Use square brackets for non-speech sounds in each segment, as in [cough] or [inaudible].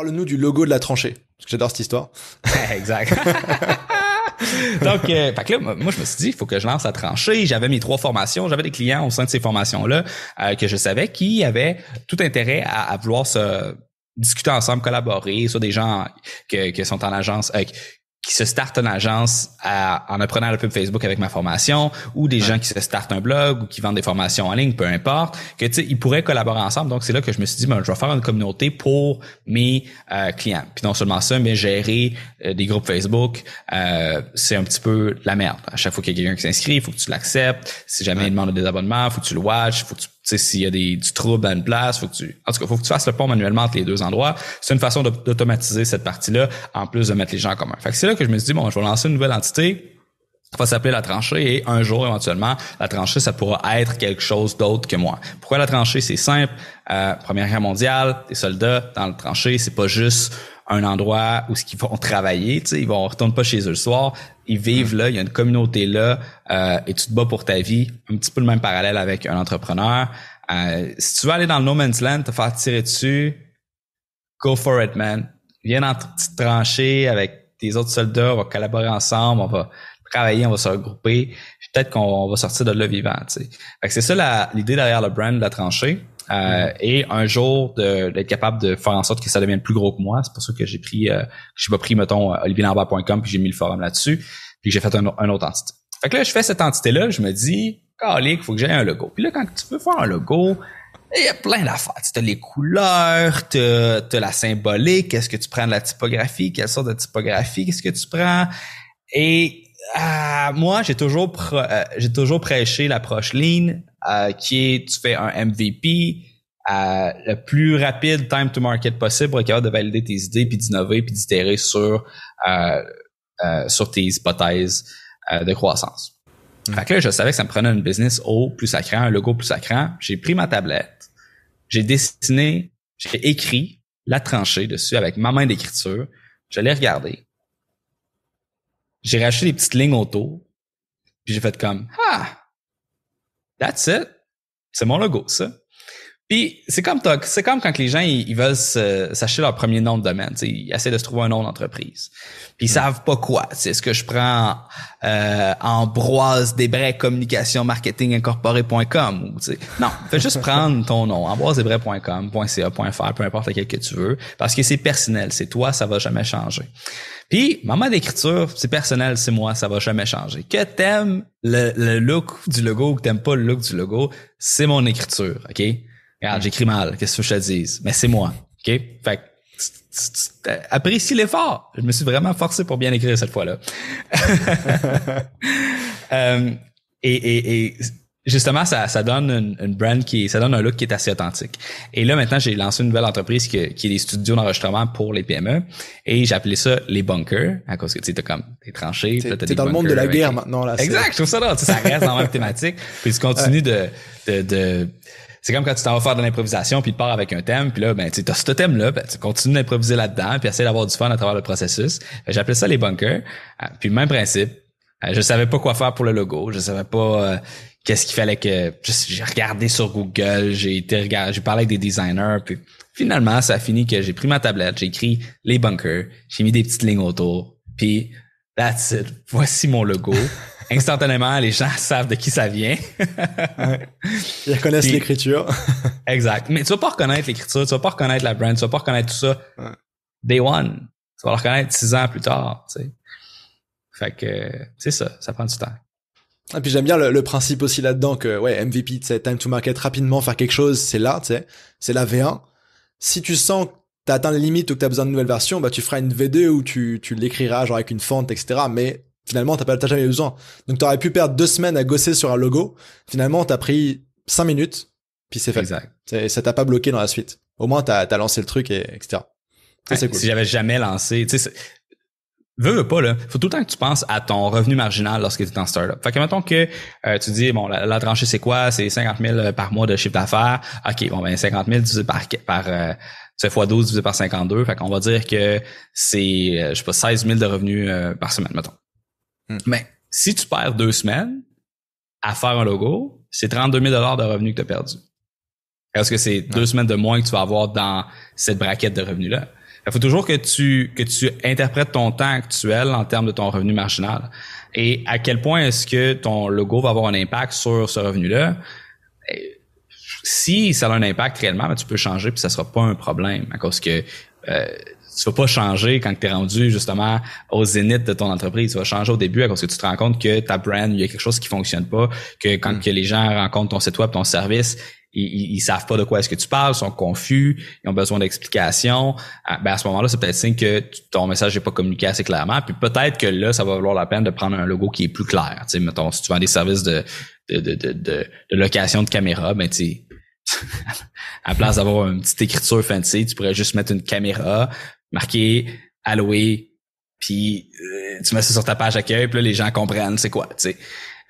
Parle-nous du logo de la tranchée. Parce que j'adore cette histoire. [laughs] exact. [laughs] Donc, euh, moi, je me suis dit, il faut que je lance la tranchée. J'avais mes trois formations. J'avais des clients au sein de ces formations-là euh, que je savais qui avaient tout intérêt à, vouloir se discuter ensemble, collaborer, soit des gens que, qui sont en agence, euh, qui se startent une agence en apprenant le pub Facebook avec ma formation ou des gens qui se startent un blog ou qui vendent des formations en ligne, peu importe, que tu sais, ils pourraient collaborer ensemble. Donc, c'est là que je me suis dit, ben, je vais faire une communauté pour mes euh, clients. Puis non seulement ça, mais gérer euh, des groupes Facebook, euh, c'est un petit peu la merde. À chaque fois qu'il y a quelqu'un qui s'inscrit, il faut que tu l'acceptes. Si jamais il demande des abonnements, faut que tu le watches, faut que tu s'il y a des, du trouble à une place, faut que tu, en tout cas, faut que tu fasses le pont manuellement entre les deux endroits. C'est une façon d'automatiser cette partie-là, en plus de mettre les gens en commun. que c'est là que je me suis dit, bon, je vais lancer une nouvelle entité. Ça va s'appeler la tranchée et un jour éventuellement la tranchée ça pourra être quelque chose d'autre que moi. Pourquoi la tranchée C'est simple. Euh, Première Guerre mondiale, des soldats dans la tranchée, c'est pas juste un endroit où ce qu'ils vont travailler, tu sais, ils vont retourner pas chez eux le soir, ils vivent là, il y a une communauté là, euh, et tu te bats pour ta vie. Un petit peu le même parallèle avec un entrepreneur. Euh, si tu veux aller dans le no man's land, te faire tirer dessus, go for it, man. Viens dans ta tranchée avec tes autres soldats, on va collaborer ensemble, on va travailler, on va se regrouper, peut-être qu'on va sortir de là vivant, c'est ça l'idée derrière le brand de la tranchée. Euh, mm. Et un jour, d'être capable de faire en sorte que ça devienne plus gros que moi. C'est pour ça que j'ai pris, euh, j'ai pas pris, mettons, euh, olivierlambert.com, puis j'ai mis le forum là-dessus, puis j'ai fait un, autre entité. Fait que là, je fais cette entité-là, je me dis, il faut que j'aie un logo. Puis là, quand tu veux faire un logo, il y a plein d'affaires. Tu as les couleurs, tu as, la symbolique, quest ce que tu prends de la typographie, quelle sorte de typographie, qu'est-ce que tu prends. Et ah, moi, euh, j'ai toujours, prêché l'approche lean, euh, qui est tu fais un MVP euh, le plus rapide time to market possible pour être capable de valider tes idées, puis d'innover, puis d'itérer sur sur tes hypothèses de croissance. Mm. Fait que je savais que ça me prenait un business au plus sacrant, un logo plus sacrant. J'ai pris ma tablette, j'ai dessiné, j'ai écrit la tranchée dessus avec ma main d'écriture. Je l'ai regardé j'ai racheté des petites lignes autour. Puis j'ai fait comme, ah, that's it. C'est mon logo, ça. Puis c'est comme c'est comme quand les gens ils, veulent s'acheter leur premier nom de domaine, ils essaient de se trouver un nom d'entreprise. Puis ils hmm. savent pas quoi. est ce que je prends euh, Ambroise Communication Marketing Incorporé.com ou non, fais juste [laughs] prendre ton nom ambroisedesbrais.com, .ca, peu importe lequel que tu veux parce que c'est personnel, c'est toi, ça va jamais changer. Puis maman d'écriture, c'est personnel, c'est moi, ça va jamais changer. Que t'aimes le, le look du logo ou que t'aimes pas le look du logo, c'est mon écriture, OK Regarde, j'écris mal, qu'est-ce que je te dise? Mais c'est moi. OK? Fait que apprécie l'effort. Je me suis vraiment forcé pour bien écrire cette fois-là. [laughs] Euh, et, justement, ça, donne une, une, brand qui, ça donne un look qui est assez authentique. Et là, maintenant, j'ai lancé une nouvelle entreprise qui, est des studios d'enregistrement pour les PME et j'ai appelé ça les bunkers à cause que tu sais, comme t'es tranché. T'es, es dans le monde de la guerre maintenant là. Exact, je trouve ça là. Ça reste dans la même thématique. Puis tu continues de, de c'est comme quand tu t'en vas faire de l'improvisation puis tu pars avec un thème puis là ben tu as ce thème là ben, tu continues d'improviser là-dedans puis essayer d'avoir du fun à travers le processus. J'appelais ça les bunkers. Ah, puis même principe. Ah, je savais pas quoi faire pour le logo, je savais pas euh, qu'est-ce qu'il fallait que j'ai regardé sur Google, j'ai été regardé, j'ai parlé avec des designers puis finalement ça a fini que j'ai pris ma tablette, j'ai écrit les bunkers, j'ai mis des petites lignes autour puis that's it. Voici mon logo. [laughs] instantanément, les gens [laughs] savent de qui ça vient. Ils reconnaissent l'écriture. [laughs] exact. Mais tu vas pas reconnaître l'écriture, tu vas pas reconnaître la brand, tu vas pas reconnaître tout ça. Day one. Tu vas le reconnaître six ans plus tard. Tu Fait que c'est ça, ça prend du temps. Et ah, puis j'aime bien le, principe aussi là-dedans que ouais MVP, c'est time to market rapidement faire quelque chose, c'est là, c'est la V1. Si tu sens que t'as atteint les limites ou que as besoin de nouvelles versions, bah tu feras une V2 où tu, tu l'écriras genre avec une fente, etc. Mais Finalement, t'as pas, t'as jamais eu besoin. Donc, t'aurais pu perdre deux semaines à gosser sur un logo. Finalement, t'as pris cinq minutes, puis c'est fait. Exact. ça t'a pas bloqué dans la suite. Au moins, t'as, as lancé le truc et etc. cool. Si j'avais jamais lancé, tu sais, veux, veux pas, là. Faut tout le temps que tu penses à ton revenu marginal lorsque tu es en startup. Fait que mettons que euh, tu dis, bon, la, la tranchée, c'est quoi? C'est 50 000 euh, par mois de chiffre d'affaires. OK, bon, ben 50 000 divisé par, par euh, fois 12 divisé par 52. Fait qu'on va dire que c'est, euh, je sais pas, 16 000 de revenus par semaine, mettons. Hmm. Mais si tu perds deux semaines à faire un logo, c'est 32 000 de revenus que tu as perdu. Parce que c'est deux semaines de moins que tu vas avoir dans cette braquette de revenus-là. Il faut toujours que tu, que tu interprètes ton temps actuel en termes de ton revenu marginal. Et à quel point est-ce que ton logo va avoir un impact sur ce revenu-là? Eh, si ça a un impact réellement, ben, tu peux changer puis ça sera pas un problème. À cause que euh, tu vas pas changer quand tu es rendu justement au zénith de ton entreprise. Tu vas changer au début à cause que tu te rends compte que ta brand, il y a quelque chose qui fonctionne pas, que quand mm. que les gens rencontrent ton site web, ton service, ils, ils, savent pas de quoi est-ce que tu parles, sont confus, ils ont besoin d'explications. À, ah, ben, à ce moment-là, c'est peut-être signe que ton message n'est pas communiqué assez clairement. Puis peut-être que là, ça va valoir la peine de prendre un logo qui est plus clair. Tu sais, mettons, si tu vends des services de, de, de, de, location de caméra, ben tu [laughs] à place d'avoir une petite écriture fancy, tu pourrais juste mettre une caméra, marqué alloué, puis euh, tu mets ça sur ta page accueil, puis là, les gens comprennent c'est quoi, tu sais.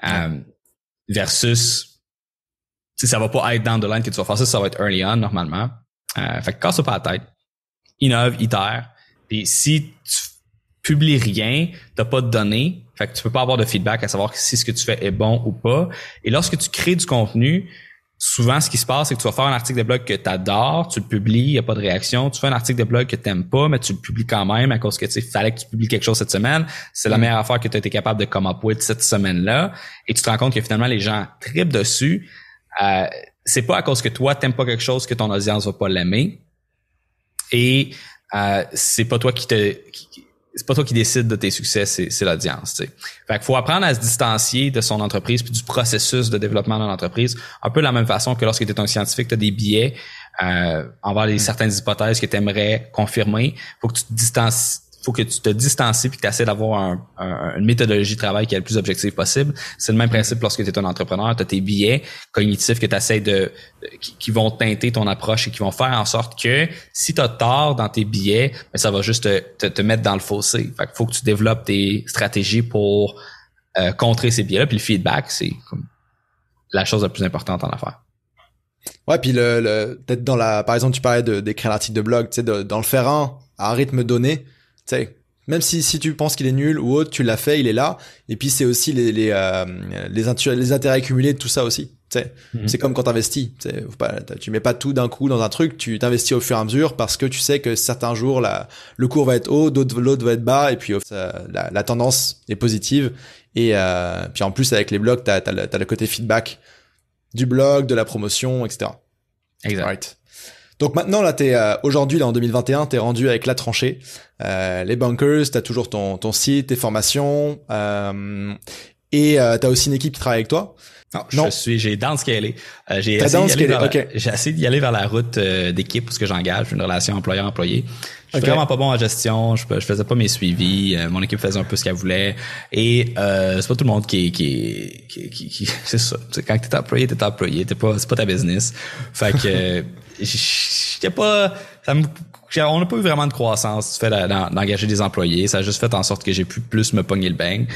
Euh, versus, si ça va pas être dans the line que tu vas faire ça, ça va être early on normalement. Euh, fait que casse pas la tête. Innove, itère. Puis si tu publies rien, t'as pas de données, fait que tu peux pas avoir de feedback à savoir si ce que tu fais est bon ou pas. Et lorsque tu crées du contenu, souvent, ce qui se passe, c'est que tu vas faire un article de blog que tu adores, tu le publies, il n'y a pas de réaction. Tu fais un article de blog que tu n'aimes pas, mais tu le publies quand même à cause que tu sais fallait que tu publies quelque chose cette semaine. C'est la mm. meilleure affaire que tu as été capable de come up with cette semaine-là. Et tu te rends compte que finalement, les gens tripent dessus. Euh, c'est pas à cause que toi, t'aimes pas quelque chose que ton audience va pas l'aimer. Et euh, c'est pas toi qui te c'est pas toi qui décide de tes succès, c'est l'audience. Fait qu'il faut apprendre à se distancier de son entreprise puis du processus de développement de l'entreprise. Un peu de la même façon que lorsque tu un scientifique, tu as des biais euh, envers mm. certaines hypothèses que tu aimerais confirmer. faut que tu te distancies faut que tu te distancies puis que tu essaies d'avoir une méthodologie de travail qui est le plus objective possible. C'est le même principe mm-hmm. lorsque tu es un entrepreneur, tu as tes billets cognitifs que tu essaies de, qui, vont teinter ton approche et qui vont faire en sorte que si tu as tort dans tes billets, mais ben, ça va juste te, mettre dans le fossé. Fait faut que tu développes tes stratégies pour euh, contrer ces billets-là. Puis le feedback, c'est la chose la plus importante en affaire. Ouais, puis le, peut-être dans la, par exemple, tu parlais d'écrire l'article de blog, tu sais, dans faire un à un rythme donné, tu même si, si tu penses qu'il est nul ou autre, tu l'as fait, il est là. Et puis c'est aussi les, les, euh, les, intérêts, accumulés de tout ça aussi. Mhm. C'est comme quand tu investis. tu mets pas tout d'un coup dans un truc, tu t'investis au fur et à mesure parce que tu sais que certains jours, la, le cours va être haut, d'autres, l'autre va être bas, et puis euh, la, tendance est positive. Et euh, puis en plus, avec les blogs, tu as, le côté feedback du blog, de la promotion, etc. Exact. Donc maintenant, là, t'es euh, aujourd'hui, là, en 2021, t'es rendu avec la tranchée, euh, les bunkers, t'as toujours ton, ton site, tes formations, euh, et euh, t'as aussi une équipe qui travaille avec toi. Non, je suis, j'ai downscalé. Euh, est. j'ai essayé d'y aller, aller, vers la route euh, d'équipe parce que j'engage une relation employeur-employé. Je suis vraiment pas bon en gestion. Je, faisais pas mes suivis. mon équipe faisait un peu ce qu'elle voulait. Et euh, c'est pas tout le monde qui, qui, qui, qui, [laughs] c'est ça. quand t'es employé, t'es employé. T'es pas, c'est pas ta business. Fait que [laughs] j'étais pas, on n'a pas eu vraiment de croissance fait d'engager des employés. Ça a juste fait en sorte que j'ai pu plus me pogner le bang.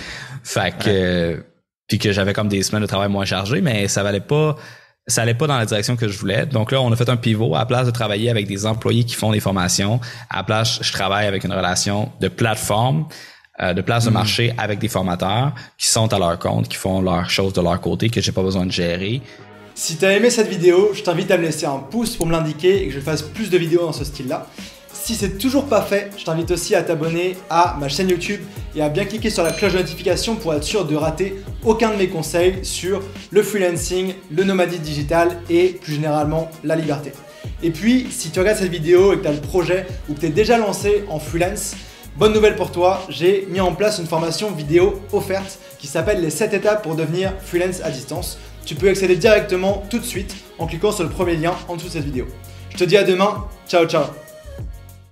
Fait puis que j'avais comme des semaines de travail moins chargées, mais ça valait pas, ça allait pas dans la direction que je voulais. Donc là, on a fait un pivot. À place de travailler avec des employés qui font des formations, à place, je travaille avec une relation de plateforme, euh, de place de hmm. marché avec des formateurs qui sont à leur compte, qui font leurs choses de leur côté, que j'ai pas besoin de gérer. Si tu as aimé cette vidéo, je t'invite à me laisser un pouce pour me l'indiquer et que je fasse plus de vidéos dans ce style-là. Si c'est toujours pas fait, je t'invite aussi à t'abonner à ma chaîne YouTube et à bien cliquer sur la cloche de notification pour être sûr de rater aucun de mes conseils sur le freelancing, le nomadisme digital et plus généralement la liberté. Et puis, si tu regardes cette vidéo et que tu as le projet ou que tu es déjà lancé en freelance, bonne nouvelle pour toi, j'ai mis en place une formation vidéo offerte qui s'appelle les 7 étapes pour devenir freelance à distance tu peux accéder directement tout de suite en cliquant sur le premier lien en dessous de cette vidéo. Je te dis à demain, ciao ciao